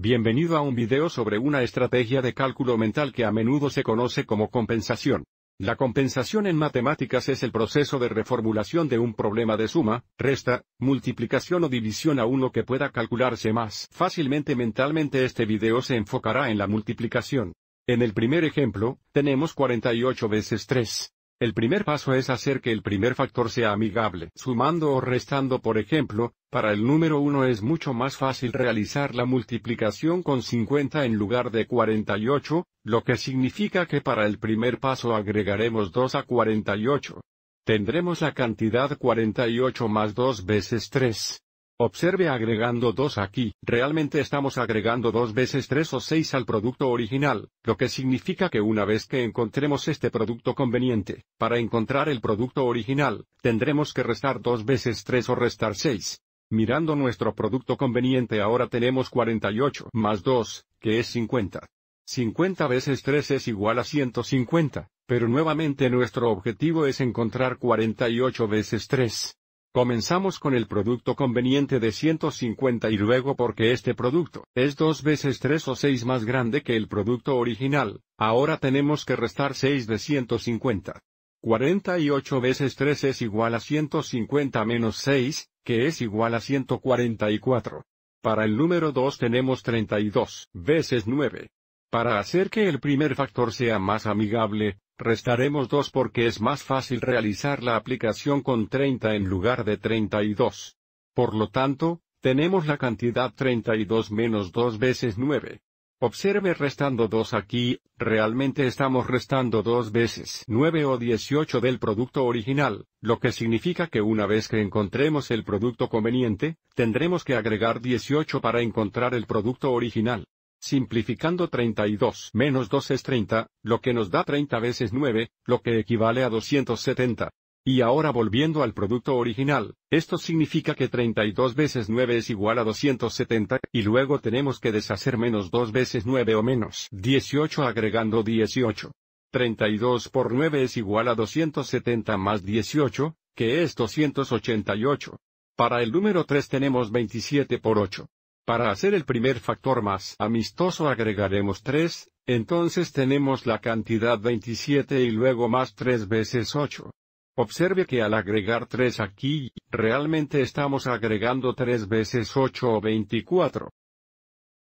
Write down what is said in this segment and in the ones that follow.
Bienvenido a un video sobre una estrategia de cálculo mental que a menudo se conoce como compensación. La compensación en matemáticas es el proceso de reformulación de un problema de suma, resta, multiplicación o división a uno que pueda calcularse más fácilmente mentalmente. Este video se enfocará en la multiplicación. En el primer ejemplo, tenemos 48 veces 3. El primer paso es hacer que el primer factor sea amigable. Sumando o restando por ejemplo, para el número 1 es mucho más fácil realizar la multiplicación con 50 en lugar de 48, lo que significa que para el primer paso agregaremos 2 a 48. Tendremos la cantidad 48 más 2 veces 3. Observe agregando 2 aquí, realmente estamos agregando 2 veces 3 o 6 al producto original, lo que significa que una vez que encontremos este producto conveniente, para encontrar el producto original, tendremos que restar 2 veces 3 o restar 6. Mirando nuestro producto conveniente ahora tenemos 48 más 2, que es 50. 50 veces 3 es igual a 150, pero nuevamente nuestro objetivo es encontrar 48 veces 3. Comenzamos con el producto conveniente de 150 y luego porque este producto es dos veces 3 o 6 más grande que el producto original, ahora tenemos que restar 6 de 150. 48 veces 3 es igual a 150 menos 6, que es igual a 144. Para el número 2 tenemos 32 veces 9, para hacer que el primer factor sea más amigable, restaremos 2 porque es más fácil realizar la aplicación con 30 en lugar de 32. Por lo tanto, tenemos la cantidad 32 menos 2 veces 9. Observe restando 2 aquí, realmente estamos restando 2 veces 9 o 18 del producto original, lo que significa que una vez que encontremos el producto conveniente, tendremos que agregar 18 para encontrar el producto original. Simplificando 32 menos 2 es 30, lo que nos da 30 veces 9, lo que equivale a 270. Y ahora volviendo al producto original, esto significa que 32 veces 9 es igual a 270, y luego tenemos que deshacer menos 2 veces 9 o menos 18 agregando 18. 32 por 9 es igual a 270 más 18, que es 288. Para el número 3 tenemos 27 por 8. Para hacer el primer factor más amistoso agregaremos 3, entonces tenemos la cantidad 27 y luego más 3 veces 8. Observe que al agregar 3 aquí, realmente estamos agregando 3 veces 8 o 24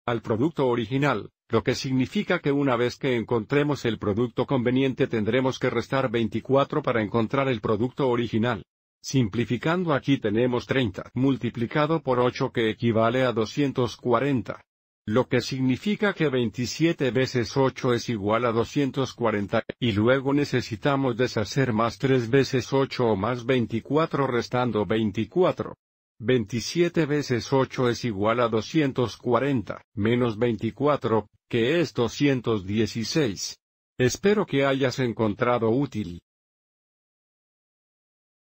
al producto original, lo que significa que una vez que encontremos el producto conveniente tendremos que restar 24 para encontrar el producto original. Simplificando aquí tenemos 30 multiplicado por 8 que equivale a 240. Lo que significa que 27 veces 8 es igual a 240, y luego necesitamos deshacer más 3 veces 8 o más 24 restando 24. 27 veces 8 es igual a 240, menos 24, que es 216. Espero que hayas encontrado útil